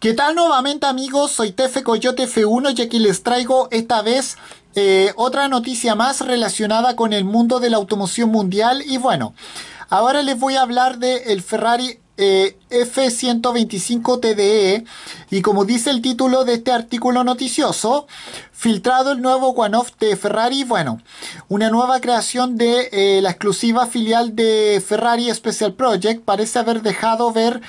¿Qué tal nuevamente amigos? Soy Tefe Coyote F1 y aquí les traigo esta vez eh, otra noticia más relacionada con el mundo de la automoción mundial y bueno, ahora les voy a hablar del el Ferrari eh, F125 TDE y como dice el título de este artículo noticioso, filtrado el nuevo one-off de Ferrari, bueno, una nueva creación de eh, la exclusiva filial de Ferrari Special Project parece haber dejado ver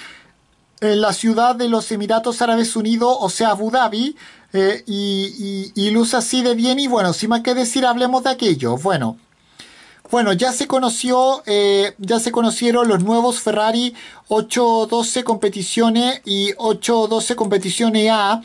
en eh, la ciudad de los Emiratos Árabes Unidos, o sea, Abu Dhabi, eh, y, luz así de bien. Y bueno, sin más que decir, hablemos de aquello. Bueno. Bueno, ya se conoció, eh, ya se conocieron los nuevos Ferrari 812 competiciones y 812 competiciones A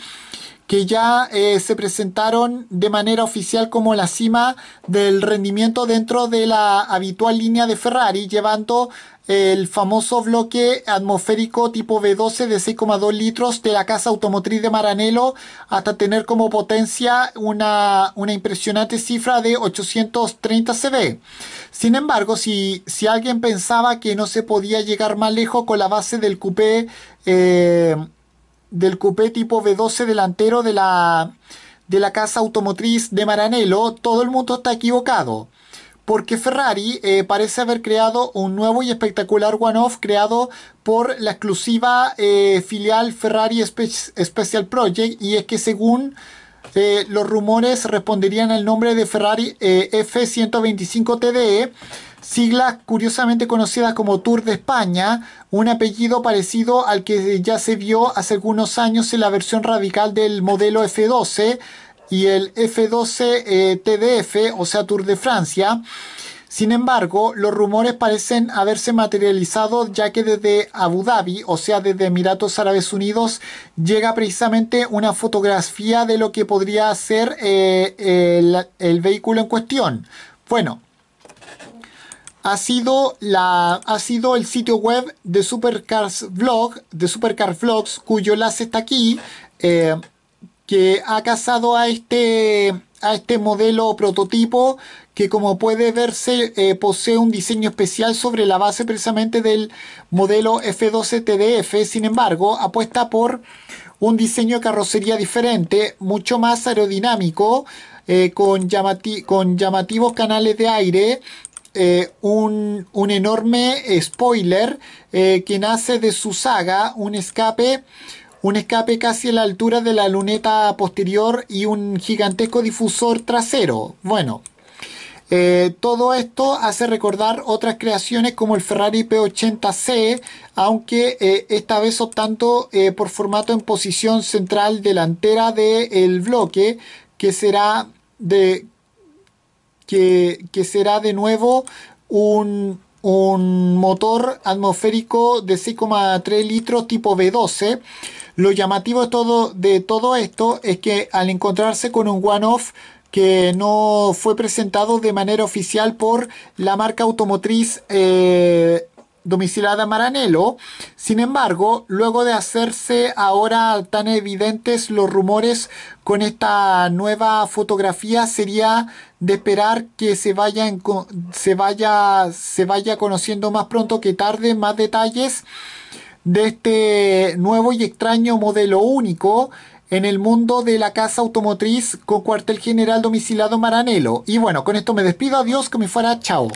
que ya se presentaron de manera oficial como la cima del rendimiento dentro de la habitual línea de Ferrari, llevando el famoso bloque atmosférico tipo v 12 de 6,2 litros de la casa automotriz de Maranello hasta tener como potencia una, impresionante cifra de 830 CV. Sin embargo, si, alguien pensaba que no se podía llegar más lejos con la base del coupé, eh, del coupé tipo v 12 delantero de la, de la casa automotriz de Maranello, todo el mundo está equivocado porque Ferrari eh, parece haber creado un nuevo y espectacular one-off creado por la exclusiva eh, filial Ferrari Special Project y es que según eh, los rumores responderían al nombre de Ferrari F125 TDE sigla curiosamente conocida como Tour de España, un apellido parecido al que ya se vio hace algunos años en la versión radical del modelo F12, y el F12 eh, TDF, o sea Tour de Francia. Sin embargo, los rumores parecen haberse materializado ya que desde Abu Dhabi, o sea desde Emiratos Árabes Unidos, llega precisamente una fotografía de lo que podría ser eh, el, vehículo en cuestión. Bueno, ha sido, la, ha sido el sitio web de Supercars Vlog, de Supercar Vlogs, cuyo enlace está aquí. Eh, que ha casado a este, a este modelo prototipo que como puede verse eh, posee un diseño especial sobre la base precisamente del modelo F12 TDF, sin embargo apuesta por un diseño de carrocería diferente, mucho más aerodinámico, eh, con, con, llamativos canales de aire, eh, un, un, enorme spoiler que nace de su saga, un escape un escape casi a la altura de la luneta posterior y un gigantesco difusor trasero. Bueno, eh, todo esto hace recordar otras creaciones como el Ferrari P80C, aunque eh, esta vez optando eh, por formato en posición central delantera del bloque, que será de que será de nuevo un un motor atmosférico de 6,3 litros tipo V12. Lo llamativo de todo, esto es que al encontrarse con un one-off que no fue presentado de manera oficial por la marca automotriz eh, domicilada Maranello. Sin embargo, luego de hacerse ahora tan evidentes los rumores con esta nueva fotografía, sería de esperar que se vaya, en, se vaya, se vaya conociendo más pronto que tarde más detalles de este nuevo y extraño modelo único en el mundo de la casa automotriz con cuartel general domicilado Maranelo. Y bueno, con esto me despido, adiós, que me fuera, chao.